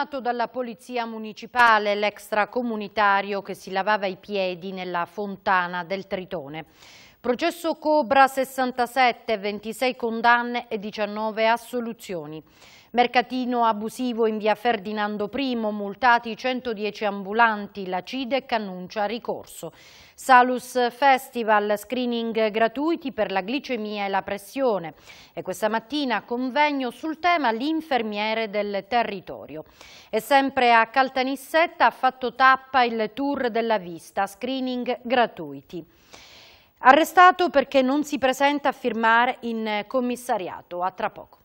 fermato dalla polizia municipale l'extracomunitario che si lavava i piedi nella fontana del Tritone. Processo Cobra 67, 26 condanne e 19 assoluzioni. Mercatino abusivo in via Ferdinando I, multati 110 ambulanti, la CIDEC annuncia ricorso. Salus Festival, screening gratuiti per la glicemia e la pressione. E questa mattina convegno sul tema l'infermiere del territorio. E sempre a Caltanissetta ha fatto tappa il tour della vista, screening gratuiti. Arrestato perché non si presenta a firmare in commissariato. A tra poco.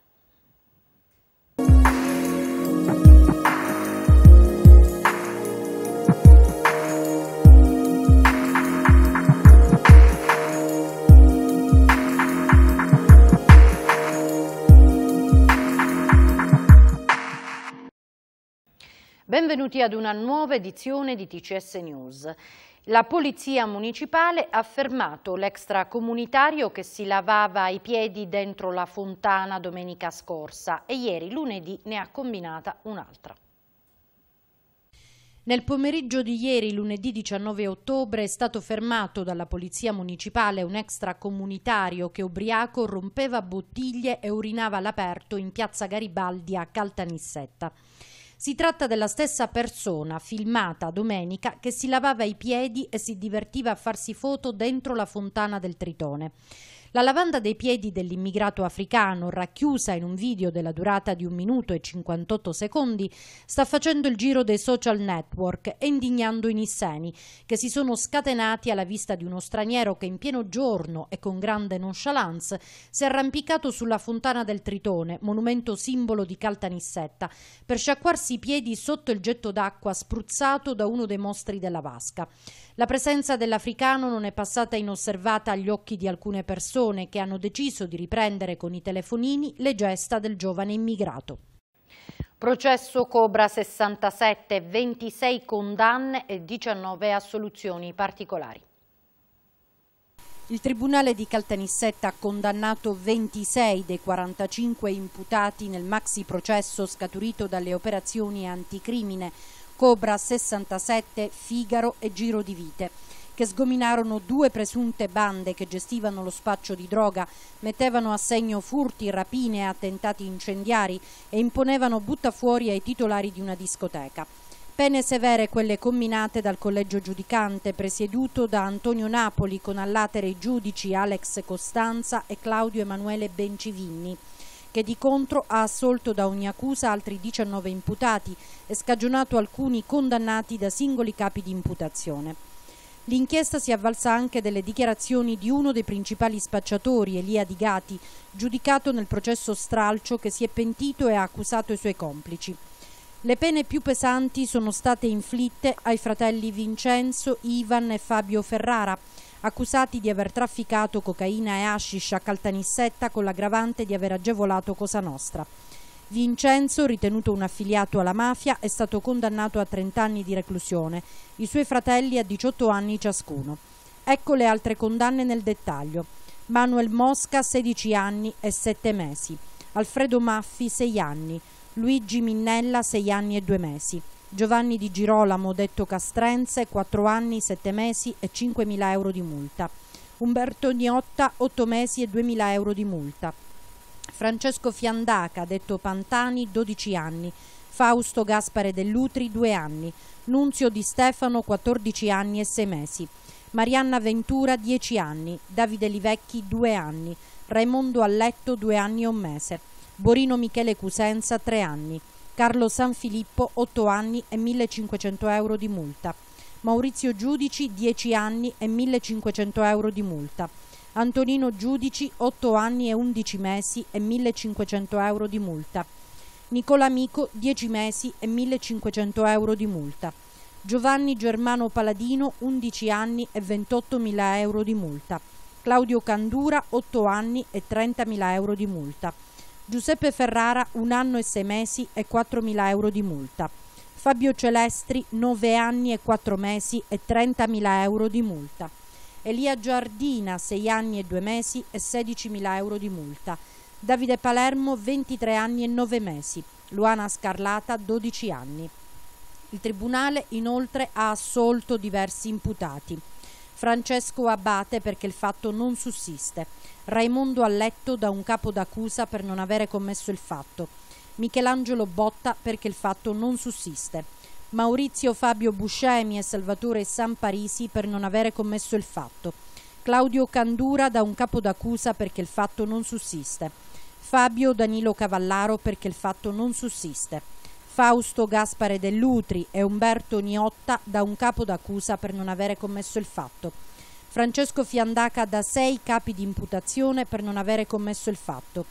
Benvenuti ad una nuova edizione di TCS News. La polizia municipale ha fermato l'extracomunitario che si lavava i piedi dentro la fontana domenica scorsa e ieri lunedì ne ha combinata un'altra. Nel pomeriggio di ieri, lunedì 19 ottobre, è stato fermato dalla polizia municipale un extracomunitario che ubriaco rompeva bottiglie e urinava all'aperto in piazza Garibaldi a Caltanissetta. Si tratta della stessa persona filmata domenica che si lavava i piedi e si divertiva a farsi foto dentro la fontana del Tritone. La lavanda dei piedi dell'immigrato africano, racchiusa in un video della durata di 1 minuto e 58 secondi, sta facendo il giro dei social network e indignando i nisseni, che si sono scatenati alla vista di uno straniero che in pieno giorno e con grande nonchalance si è arrampicato sulla fontana del Tritone, monumento simbolo di Caltanissetta, per sciacquarsi i piedi sotto il getto d'acqua spruzzato da uno dei mostri della vasca. La presenza dell'africano non è passata inosservata agli occhi di alcune persone, persone che hanno deciso di riprendere con i telefonini le gesta del giovane immigrato. Processo Cobra 67, 26 condanne e 19 assoluzioni particolari. Il Tribunale di Caltanissetta ha condannato 26 dei 45 imputati nel maxi processo scaturito dalle operazioni anticrimine Cobra 67, Figaro e Giro di Vite che sgominarono due presunte bande che gestivano lo spaccio di droga, mettevano a segno furti, rapine, e attentati incendiari e imponevano butta fuori ai titolari di una discoteca. Pene severe quelle combinate dal collegio giudicante presieduto da Antonio Napoli con all'atere i giudici Alex Costanza e Claudio Emanuele Bencivigni che di contro ha assolto da ogni accusa altri 19 imputati e scagionato alcuni condannati da singoli capi di imputazione. L'inchiesta si avvalsa anche delle dichiarazioni di uno dei principali spacciatori, Elia Di Gati, giudicato nel processo stralcio che si è pentito e ha accusato i suoi complici. Le pene più pesanti sono state inflitte ai fratelli Vincenzo, Ivan e Fabio Ferrara, accusati di aver trafficato cocaina e hashish a Caltanissetta con l'aggravante di aver agevolato Cosa Nostra. Vincenzo, ritenuto un affiliato alla mafia, è stato condannato a 30 anni di reclusione, i suoi fratelli a 18 anni ciascuno. Ecco le altre condanne nel dettaglio. Manuel Mosca, 16 anni e 7 mesi. Alfredo Maffi, 6 anni. Luigi Minnella, 6 anni e 2 mesi. Giovanni Di Girolamo, detto Castrense, 4 anni, 7 mesi e 5.000 euro di multa. Umberto Gnotta, 8 mesi e 2.000 euro di multa. Francesco Fiandaca, detto Pantani, 12 anni, Fausto Gaspare Dell'Utri, 2 anni, Nunzio Di Stefano, 14 anni e 6 mesi, Marianna Ventura, 10 anni, Davide Livecchi, 2 anni, Raimondo Alletto, 2 anni e un mese, Borino Michele Cusenza, 3 anni, Carlo San Filippo, 8 anni e 1500 euro di multa, Maurizio Giudici, 10 anni e 1500 euro di multa, Antonino Giudici 8 anni e 11 mesi e 1500 euro di multa. Nicola Mico 10 mesi e 1500 euro di multa. Giovanni Germano Paladino 11 anni e 28.000 euro di multa. Claudio Candura 8 anni e 30.000 euro di multa. Giuseppe Ferrara 1 anno e 6 mesi e 4.000 euro di multa. Fabio Celestri 9 anni e 4 mesi e 30.000 euro di multa. Elia Giardina 6 anni e 2 mesi e 16.000 euro di multa, Davide Palermo 23 anni e 9 mesi, Luana Scarlata 12 anni. Il Tribunale inoltre ha assolto diversi imputati. Francesco Abate perché il fatto non sussiste, Raimondo Alletto da un capo d'accusa per non avere commesso il fatto, Michelangelo Botta perché il fatto non sussiste. Maurizio Fabio Buscemi e Salvatore Samparisi per non avere commesso il fatto. Claudio Candura da un capo d'accusa perché il fatto non sussiste. Fabio Danilo Cavallaro perché il fatto non sussiste. Fausto Gaspare Dell'Utri e Umberto Niotta da un capo d'accusa per non avere commesso il fatto. Francesco Fiandaca da sei capi di imputazione per non avere commesso il fatto.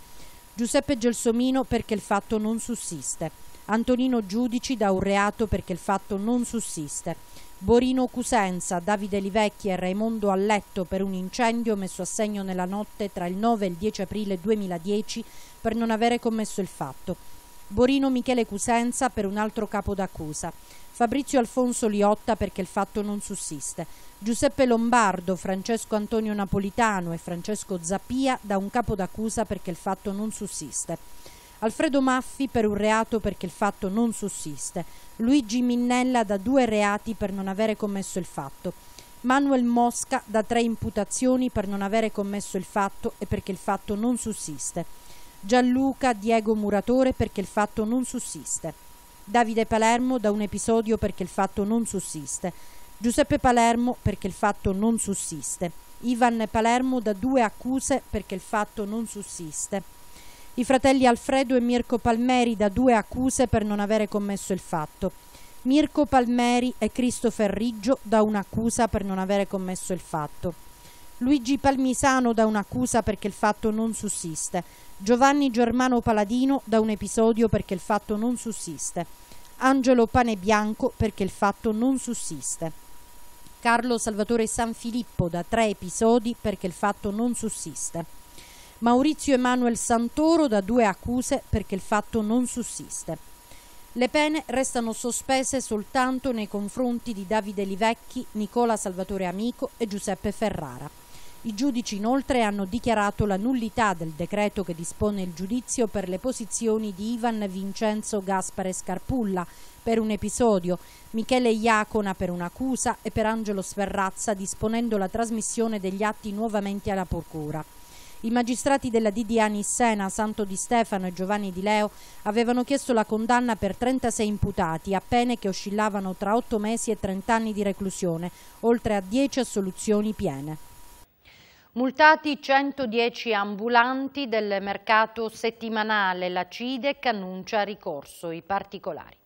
Giuseppe Gelsomino perché il fatto non sussiste. Antonino Giudici dà un reato perché il fatto non sussiste. Borino Cusenza, Davide Livecchi e Raimondo Alletto per un incendio messo a segno nella notte tra il 9 e il 10 aprile 2010 per non avere commesso il fatto. Borino Michele Cusenza per un altro capo d'accusa. Fabrizio Alfonso Liotta perché il fatto non sussiste. Giuseppe Lombardo, Francesco Antonio Napolitano e Francesco Zappia da un capo d'accusa perché il fatto non sussiste. Alfredo Maffi per un reato perché il fatto non sussiste, Luigi Minnella da due reati per non avere commesso il fatto, Manuel Mosca da tre imputazioni per non avere commesso il fatto e perché il fatto non sussiste, Gianluca Diego Muratore perché il fatto non sussiste, Davide Palermo da un episodio perché il fatto non sussiste, Giuseppe Palermo perché il fatto non sussiste, Ivan Palermo da due accuse perché il fatto non sussiste. I fratelli Alfredo e Mirko Palmeri da due accuse per non avere commesso il fatto. Mirko Palmeri e Christopher Riggio da un'accusa per non avere commesso il fatto. Luigi Palmisano da un'accusa perché il fatto non sussiste. Giovanni Germano Paladino da un episodio perché il fatto non sussiste. Angelo Panebianco perché il fatto non sussiste. Carlo Salvatore Sanfilippo da tre episodi perché il fatto non sussiste. Maurizio Emanuel Santoro da due accuse perché il fatto non sussiste. Le pene restano sospese soltanto nei confronti di Davide Livecchi, Nicola Salvatore Amico e Giuseppe Ferrara. I giudici inoltre hanno dichiarato la nullità del decreto che dispone il giudizio per le posizioni di Ivan Vincenzo Gaspare Scarpulla per un episodio, Michele Iacona per un'accusa e per Angelo Sferrazza disponendo la trasmissione degli atti nuovamente alla Procura. I magistrati della DDA Nissena, Santo Di Stefano e Giovanni Di Leo avevano chiesto la condanna per 36 imputati a pene che oscillavano tra 8 mesi e 30 anni di reclusione, oltre a 10 assoluzioni piene. Multati 110 ambulanti del mercato settimanale, la CIDEC annuncia ricorso i particolari.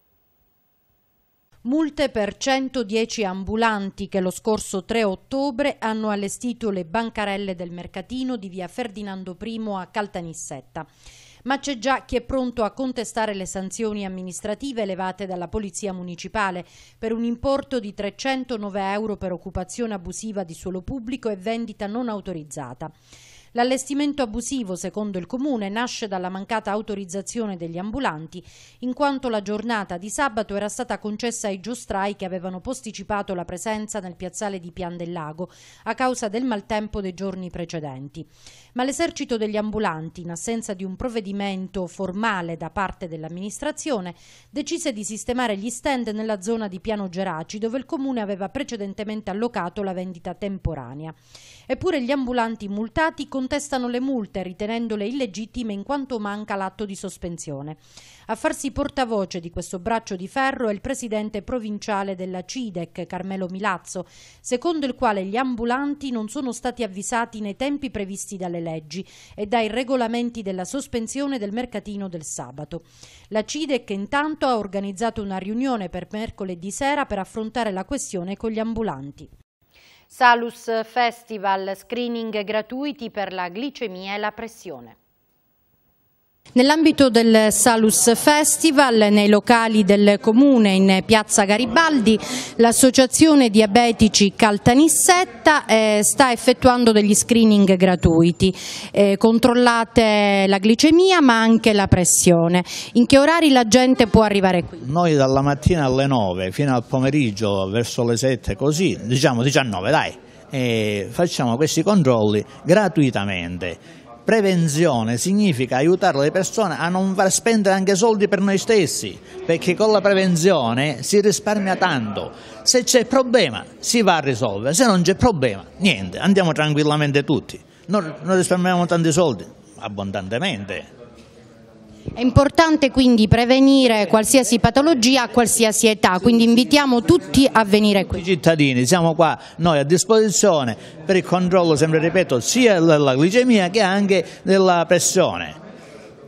Multe per 110 ambulanti che lo scorso 3 ottobre hanno allestito le bancarelle del mercatino di via Ferdinando I a Caltanissetta ma c'è già chi è pronto a contestare le sanzioni amministrative elevate dalla Polizia Municipale per un importo di 309 euro per occupazione abusiva di suolo pubblico e vendita non autorizzata. L'allestimento abusivo, secondo il Comune, nasce dalla mancata autorizzazione degli ambulanti, in quanto la giornata di sabato era stata concessa ai giostrai che avevano posticipato la presenza nel piazzale di Pian del Lago a causa del maltempo dei giorni precedenti ma l'esercito degli ambulanti, in assenza di un provvedimento formale da parte dell'amministrazione, decise di sistemare gli stand nella zona di Piano Geraci, dove il comune aveva precedentemente allocato la vendita temporanea. Eppure gli ambulanti multati contestano le multe, ritenendole illegittime in quanto manca l'atto di sospensione. A farsi portavoce di questo braccio di ferro è il presidente provinciale della CIDEC, Carmelo Milazzo, secondo il quale gli ambulanti non sono stati avvisati nei tempi previsti dalle dalle leggi e dai regolamenti della sospensione del mercatino del sabato. La CIDEC intanto ha organizzato una riunione per mercoledì sera per affrontare la questione con gli ambulanti. Salus Festival, screening gratuiti per la glicemia e la pressione. Nell'ambito del Salus Festival, nei locali del Comune in piazza Garibaldi, l'associazione diabetici Caltanissetta eh, sta effettuando degli screening gratuiti. Eh, controllate la glicemia ma anche la pressione. In che orari la gente può arrivare qui? Noi dalla mattina alle 9 fino al pomeriggio verso le 7 così, diciamo 19 dai. E facciamo questi controlli gratuitamente Prevenzione significa aiutare le persone a non far spendere anche soldi per noi stessi, perché con la prevenzione si risparmia tanto. Se c'è problema si va a risolvere, se non c'è problema niente, andiamo tranquillamente tutti. Noi, noi risparmiamo tanti soldi, abbondantemente. È importante quindi prevenire qualsiasi patologia a qualsiasi età, quindi invitiamo tutti a venire qui. I cittadini siamo qua noi a disposizione per il controllo, sempre ripeto, sia della glicemia che anche della pressione.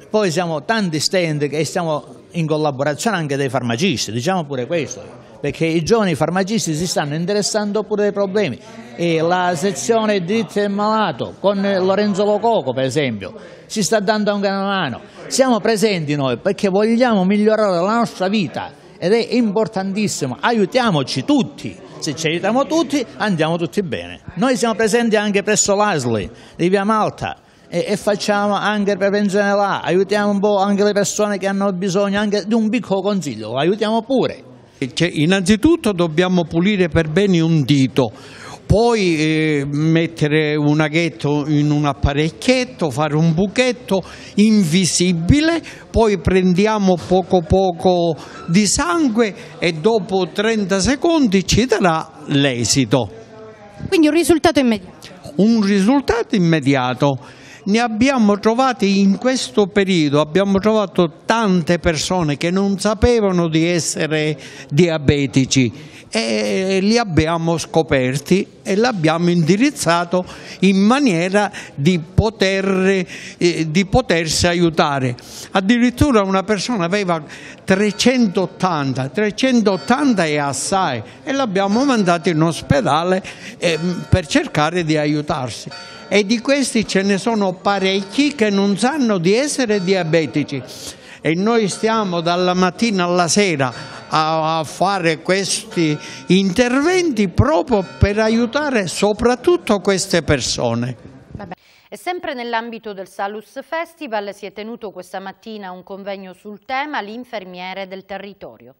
Poi siamo tanti stand che stiamo in collaborazione anche dei farmacisti, diciamo pure questo perché i giovani farmacisti si stanno interessando pure dei problemi e la sezione diritto del malato con Lorenzo Lococo per esempio si sta dando anche una mano siamo presenti noi perché vogliamo migliorare la nostra vita ed è importantissimo aiutiamoci tutti se ci aiutiamo tutti andiamo tutti bene noi siamo presenti anche presso l'ASLI di Via Malta e, facciamo anche prevenzione là, aiutiamo un po' anche le persone che hanno bisogno anche di un piccolo consiglio, lo aiutiamo pure. Eh, cioè, innanzitutto dobbiamo pulire per bene un dito, poi eh, mettere un aghetto in un apparecchietto, fare un buchetto invisibile, poi prendiamo poco poco di sangue e dopo 30 secondi ci darà l'esito. Quindi un risultato immediato. Un risultato immediato ne abbiamo trovati in questo periodo, abbiamo trovato tante persone che non sapevano di essere diabetici e li abbiamo scoperti e li abbiamo indirizzato in maniera di, poter, eh, di potersi aiutare. Addirittura una persona aveva 380, 380 è assai e l'abbiamo mandato in ospedale eh, per cercare di aiutarsi e di questi ce ne sono parecchi che non sanno di essere diabetici e noi stiamo dalla mattina alla sera a, fare questi interventi proprio per aiutare soprattutto queste persone. E sempre nell'ambito del Salus Festival si è tenuto questa mattina un convegno sul tema l'infermiere del territorio.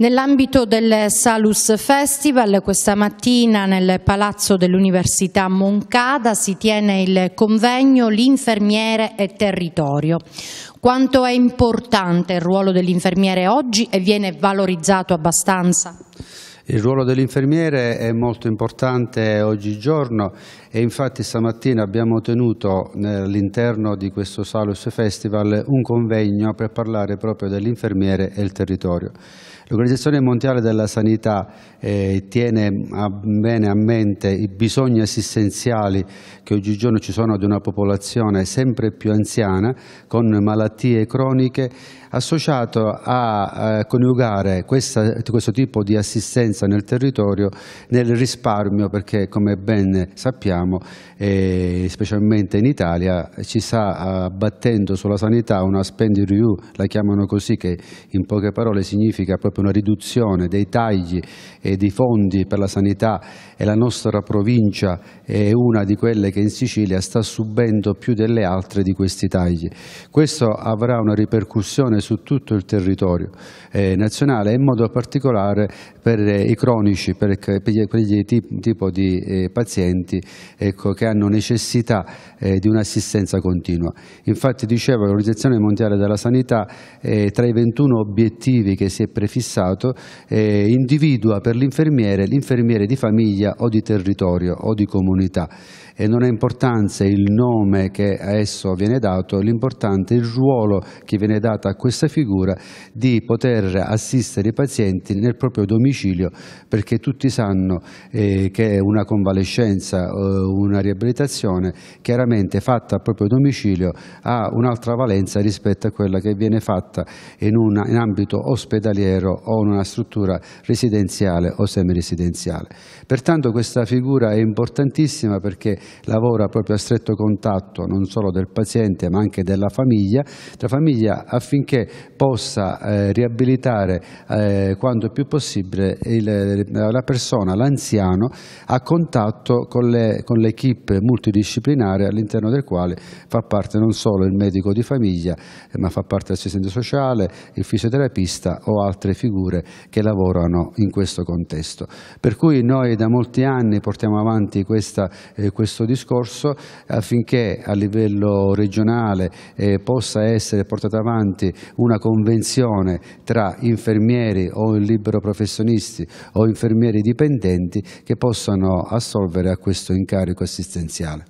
Nell'ambito del Salus Festival questa mattina nel Palazzo dell'Università Moncada si tiene il convegno L'infermiere e territorio. Quanto è importante il ruolo dell'infermiere oggi e viene valorizzato abbastanza? Il ruolo dell'infermiere è molto importante oggigiorno e infatti stamattina abbiamo tenuto all'interno di questo Salus Festival un convegno per parlare proprio dell'infermiere e il territorio. L'Organizzazione Mondiale della Sanità eh, tiene a bene a mente i bisogni assistenziali che oggigiorno ci sono di una popolazione sempre più anziana con malattie croniche associato a eh, coniugare questa, questo tipo di assistenza nel territorio nel risparmio perché come ben sappiamo eh, specialmente in Italia ci sta abbattendo sulla sanità una spend review, la chiamano così che in poche parole significa proprio una riduzione dei tagli e dei fondi per la sanità e la nostra provincia è una di quelle che in Sicilia sta subendo più delle altre di questi tagli. Questo avrà una ripercussione regionale su tutto il territorio eh, nazionale, in modo particolare per eh, i cronici, per, per quegli tip, tipo di eh, pazienti ecco, che hanno necessità eh, di un'assistenza continua. Infatti dicevo l'Organizzazione Mondiale della Sanità eh, tra i 21 obiettivi che si è prefissato eh, individua per l'infermiere l'infermiere di famiglia o di territorio o di comunità e non ha importanza il nome che a esso viene dato, l'importante è il ruolo che viene dato a questo questa figura di poter assistere i pazienti nel proprio domicilio perché tutti sanno eh, che una convalescenza, eh, una riabilitazione chiaramente fatta al proprio domicilio ha un'altra valenza rispetto a quella che viene fatta in, un in ambito ospedaliero o in una struttura residenziale o semiresidenziale. Pertanto questa figura è importantissima perché lavora proprio a stretto contatto non solo del paziente ma anche della famiglia, tra famiglia affinché affinché possa eh, riabilitare eh, quanto più possibile il, la persona, l'anziano, a contatto con, l'equipe multidisciplinare all'interno del quale fa parte non solo il medico di famiglia, ma fa parte l'assistente sociale, il fisioterapista o altre figure che lavorano in questo contesto. Per cui noi da molti anni portiamo avanti questa, eh, questo discorso affinché a livello regionale eh, possa essere portata avanti una convenzione tra infermieri o libero professionisti o infermieri dipendenti che possano assolvere a questo incarico assistenziale.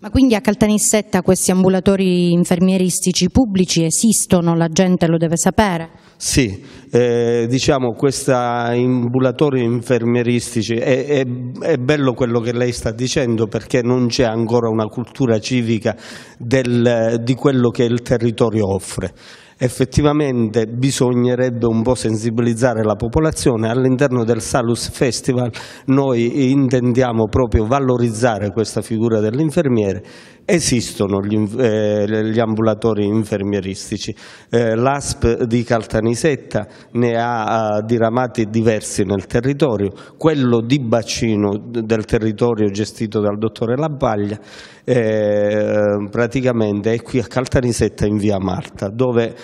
Ma quindi a Caltanissetta questi ambulatori infermieristici pubblici esistono? La gente lo deve sapere? Sì, eh, diciamo questi ambulatori infermieristici è, è, è, bello quello che lei sta dicendo perché non c'è ancora una cultura civica del, di quello che il territorio offre effettivamente bisognerebbe un po' sensibilizzare la popolazione. All'interno del Salus Festival noi intendiamo proprio valorizzare questa figura dell'infermiere. Esistono gli, eh, gli ambulatori infermieristici. Eh, L'ASP di Caltanissima, Nisetta ne ha diramati diversi nel territorio, quello di bacino del territorio gestito dal dottore Labbaglia eh, praticamente è qui a Caltanisetta in via Marta dove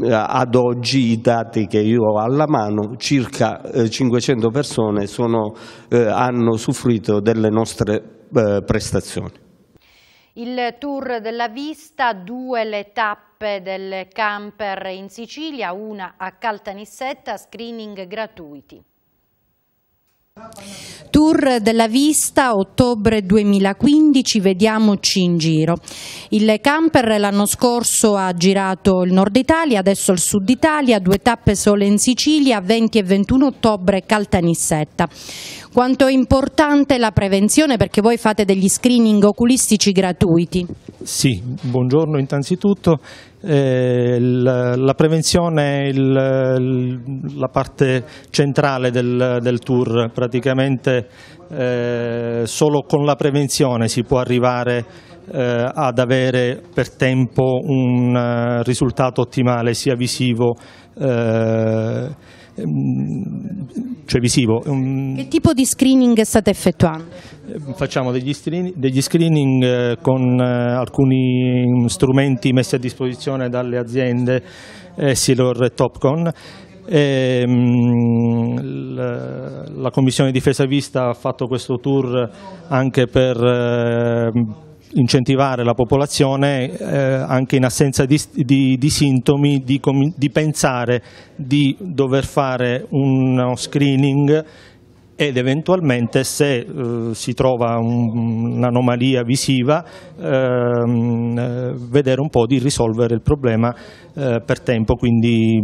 eh, ad oggi i dati che io ho alla mano, circa 500 eh, persone sono, eh, hanno soffrito delle nostre eh, prestazioni. Il tour della vista, due le tappe tappe del camper in Sicilia, una a Caltanissetta, screening gratuiti. Tour della vista ottobre 2015, vediamoci in giro. Il camper l'anno scorso ha girato il nord Italia, adesso il sud Italia, due tappe sole in Sicilia, 20 e 21 ottobre Caltanissetta. Quanto è importante la prevenzione perché voi fate degli screening oculistici gratuiti? Sì, buongiorno innanzitutto eh, la, prevenzione è il, la parte centrale del, del tour, praticamente eh, solo con la prevenzione si può arrivare eh, ad avere per tempo un eh, risultato ottimale sia visivo eh, Ehm, cioè visivo. Che tipo di screening state effettuando? Ehm, facciamo degli, screen, degli screening eh, con eh, alcuni strumenti messi a disposizione dalle aziende eh, Silor e Topcon ehm, la Commissione Difesa Vista ha fatto questo tour anche per incentivare la popolazione eh, anche in assenza di, di, di sintomi di, di, pensare di dover fare uno screening ed eventualmente se eh, si trova un'anomalia visiva ehm, eh, vedere un po' di risolvere il problema eh, per tempo, quindi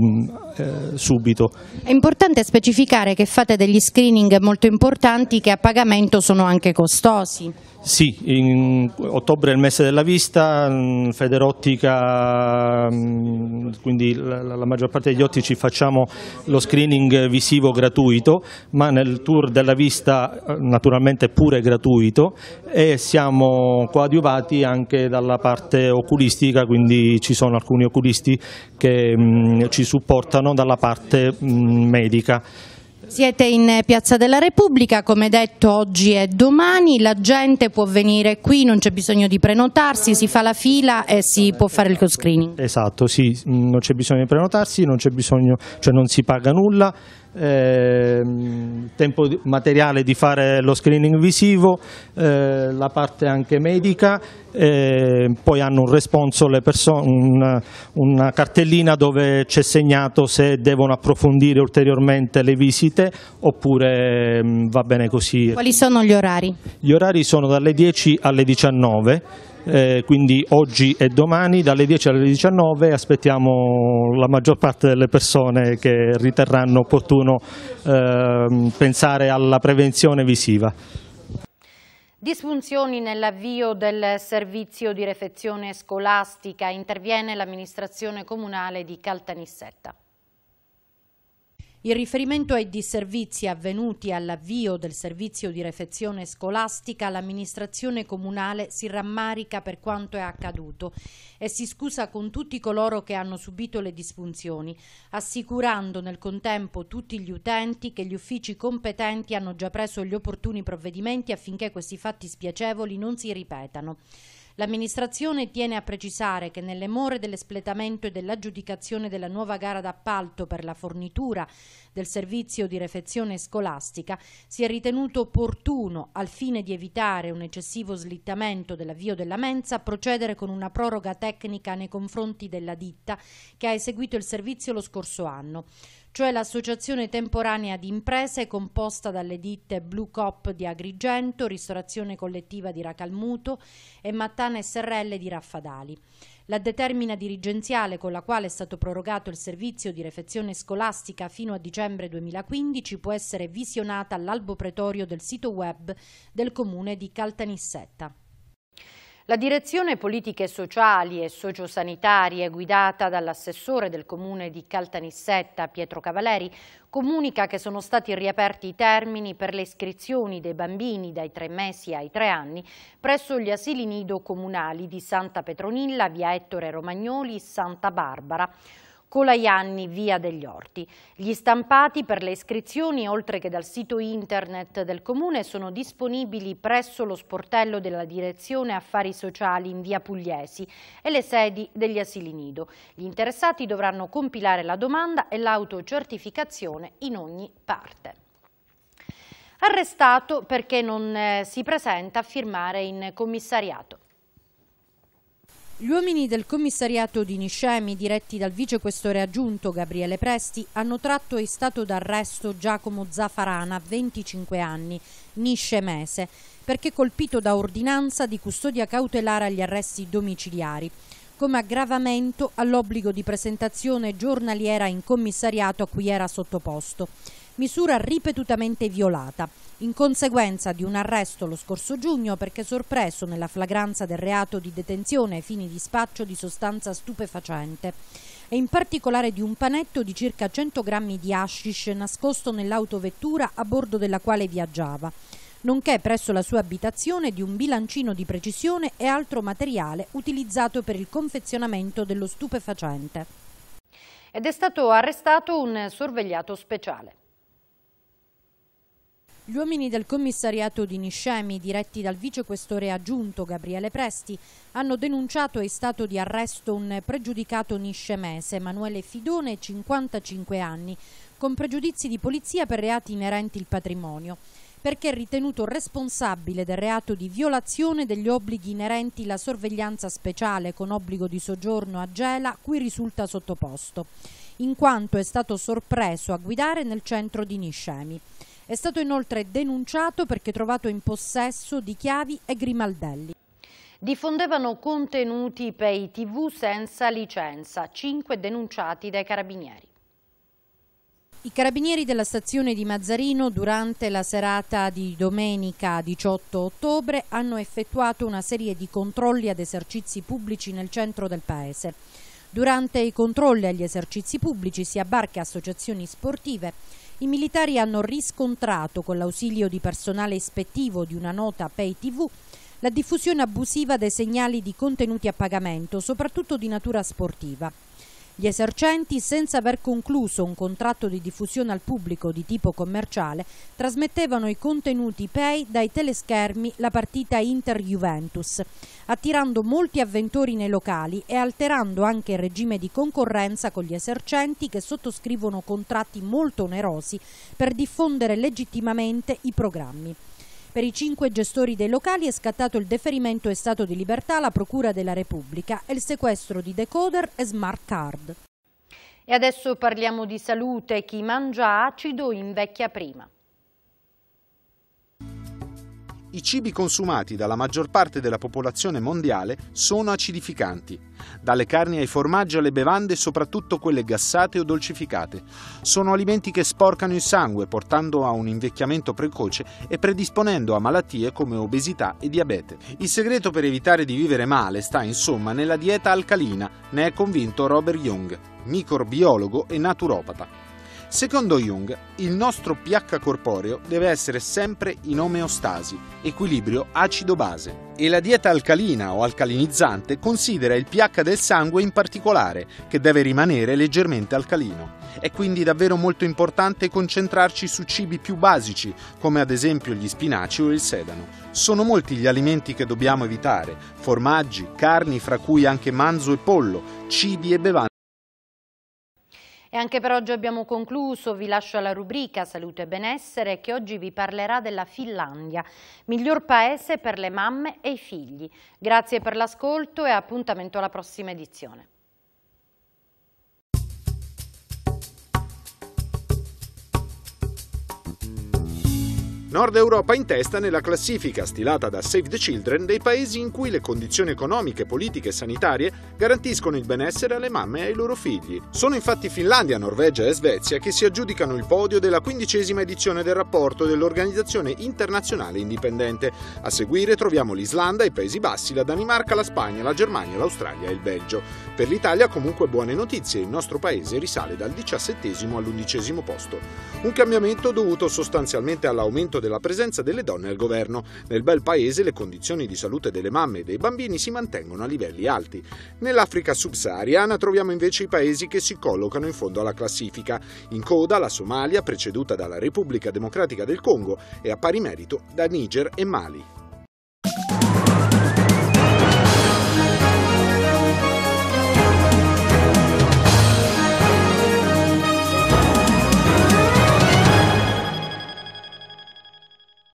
eh, subito. È importante specificare che fate degli screening molto importanti che a pagamento sono anche costosi. Sì, in ottobre è il mese della vista, mm, Federottica, mm, quindi la maggior parte degli ottici facciamo lo screening visivo gratuito, ma nel tour della vista eh, naturalmente pure gratuito e siamo coadiuvati anche dalla parte oculistica, quindi ci sono alcuni oculisti che mm, ci supportano dalla parte medica. Siete in eh, Piazza della Repubblica, come detto oggi e domani, la gente può venire qui, non c'è bisogno di prenotarsi, si fa la fila e si può fare il co-screening. Esatto, sì, mm, non c'è bisogno di prenotarsi, non, bisogno, cioè non si paga nulla, Ehm, tempo materiale di fare lo screening visivo, eh, la parte anche medica, eh, poi hanno un responso, un, una cartellina dove c'è segnato se devono approfondire ulteriormente le visite oppure mh, mm, va bene così. Quali sono gli orari? Gli orari sono dalle 10 alle 19 eh, quindi oggi e domani dalle 10 alle 19 aspettiamo la maggior parte delle persone che riterranno opportuno eh, pensare alla prevenzione visiva. Disfunzioni nell'avvio del servizio di refezione scolastica, interviene l'amministrazione comunale di Caltanissetta. Il riferimento ai disservizi avvenuti all'avvio del servizio di refezione scolastica. L'amministrazione comunale si rammarica per quanto è accaduto e si scusa con tutti coloro che hanno subito le disfunzioni, assicurando nel contempo tutti gli utenti che gli uffici competenti hanno già preso gli opportuni provvedimenti affinché questi fatti spiacevoli non si ripetano. L'amministrazione tiene a precisare che nelle more dell'espletamento e dell'aggiudicazione della nuova gara d'appalto per la fornitura del servizio di refezione scolastica si è ritenuto opportuno, al fine di evitare un eccessivo slittamento dell'avvio della mensa, procedere con una proroga tecnica nei confronti della ditta che ha eseguito il servizio lo scorso anno cioè l'associazione temporanea di imprese composta dalle ditte Blue Cop di Agrigento, Ristorazione Collettiva di Racalmuto e Mattana SRL di Raffadali. La determina dirigenziale con la quale è stato prorogato il servizio di refezione scolastica fino a dicembre 2015 può essere visionata all'albo pretorio del sito web del comune di Caltanissetta. La direzione politiche sociali e sociosanitarie guidata dall'assessore del comune di Caltanissetta Pietro Cavaleri comunica che sono stati riaperti i termini per le iscrizioni dei bambini dai tre mesi ai tre anni presso gli asili nido comunali di Santa Petronilla, via Ettore Romagnoli, Santa Barbara. Colaianni Via degli Orti. Gli stampati per le iscrizioni, oltre che dal sito internet del Comune, sono disponibili presso lo sportello della Direzione Affari Sociali in Via Pugliesi e le sedi degli asili nido. Gli interessati dovranno compilare la domanda e l'autocertificazione in ogni parte arrestato perché non eh, si presenta a firmare in commissariato. Gli uomini del commissariato di Niscemi, diretti dal vicequestore aggiunto Gabriele Presti, hanno tratto in stato d'arresto Giacomo Zafarana, 25 anni, niscemese, perché colpito da ordinanza di custodia cautelare agli arresti domiciliari, come aggravamento all'obbligo di presentazione giornaliera in commissariato a cui era sottoposto misura ripetutamente violata, in conseguenza di un arresto lo scorso giugno perché sorpreso nella flagranza del reato di detenzione ai fini di spaccio di sostanza stupefacente e in particolare di un panetto di circa 100 grammi di hashish nascosto nell'autovettura a bordo della quale viaggiava, nonché presso la sua abitazione di un bilancino di precisione e altro materiale utilizzato per il confezionamento dello stupefacente. Ed è stato arrestato un sorvegliato speciale. Gli uomini del commissariato di Niscemi, diretti dal vicequestore aggiunto Gabriele Presti, hanno denunciato in stato di arresto un pregiudicato niscemese, Emanuele Fidone, 55 anni, con pregiudizi di polizia per reati inerenti il patrimonio, perché è ritenuto responsabile del reato di violazione degli obblighi inerenti alla sorveglianza speciale con obbligo di soggiorno a Gela, cui risulta sottoposto, in quanto è stato sorpreso a guidare nel centro di Niscemi. È stato inoltre denunciato perché trovato in possesso di chiavi e grimaldelli. Diffondevano contenuti pay tv senza licenza, cinque denunciati dai carabinieri. I carabinieri della stazione di Mazzarino durante la serata di domenica 18 ottobre hanno effettuato una serie di controlli ad esercizi pubblici nel centro del paese. Durante i controlli agli esercizi pubblici si abbarca associazioni sportive i militari hanno riscontrato, con l'ausilio di personale ispettivo di una nota Pay TV, la diffusione abusiva dei segnali di contenuti a pagamento, soprattutto di natura sportiva. Gli esercenti, senza aver concluso un contratto di diffusione al pubblico di tipo commerciale, trasmettevano i contenuti pay dai teleschermi la partita Inter-Juventus, attirando molti avventori nei locali e alterando anche il regime di concorrenza con gli esercenti che sottoscrivono contratti molto onerosi per diffondere legittimamente i programmi. Per i cinque gestori dei locali è scattato il deferimento in stato di libertà alla Procura della Repubblica e il sequestro di decoder e smart card. E adesso parliamo di salute. Chi mangia acido invecchia prima i cibi consumati dalla maggior parte della popolazione mondiale sono acidificanti, dalle carni ai formaggi alle bevande, soprattutto quelle gassate o dolcificate. Sono alimenti che sporcano il sangue, portando a un invecchiamento precoce e predisponendo a malattie come obesità e diabete. Il segreto per evitare di vivere male sta insomma nella dieta alcalina, ne è convinto Robert Young, microbiologo e naturopata. Secondo Jung, il nostro pH corporeo deve essere sempre in omeostasi, equilibrio acido-base. E la dieta alcalina o alcalinizzante considera il pH del sangue in particolare, che deve rimanere leggermente alcalino. È quindi davvero molto importante concentrarci su cibi più basici, come ad esempio gli spinaci o il sedano. Sono molti gli alimenti che dobbiamo evitare, formaggi, carni fra cui anche manzo e pollo, cibi e bevande e anche per oggi abbiamo concluso, vi lascio alla rubrica Salute e Benessere che oggi vi parlerà della Finlandia, miglior paese per le mamme e i figli. Grazie per l'ascolto e appuntamento alla prossima edizione. Nord Europa in testa nella classifica stilata da Save the Children dei paesi in cui le condizioni economiche, politiche e sanitarie garantiscono il benessere alle mamme e ai loro figli. Sono infatti Finlandia, Norvegia e Svezia che si aggiudicano il podio della quindicesima edizione del rapporto dell'Organizzazione Internazionale Indipendente. A seguire troviamo l'Islanda, i Paesi Bassi, la Danimarca, la Spagna, la Germania, l'Australia e il Belgio. Per l'Italia comunque buone notizie, il nostro paese risale dal diciassettesimo all'undicesimo posto. Un cambiamento dovuto sostanzialmente all'aumento della presenza delle donne al governo. Nel bel paese le condizioni di salute delle mamme e dei bambini si mantengono a livelli alti. Nell'Africa subsahariana troviamo invece i paesi che si collocano in fondo alla classifica. In coda la Somalia, preceduta dalla Repubblica Democratica del Congo e a pari merito da Niger e Mali.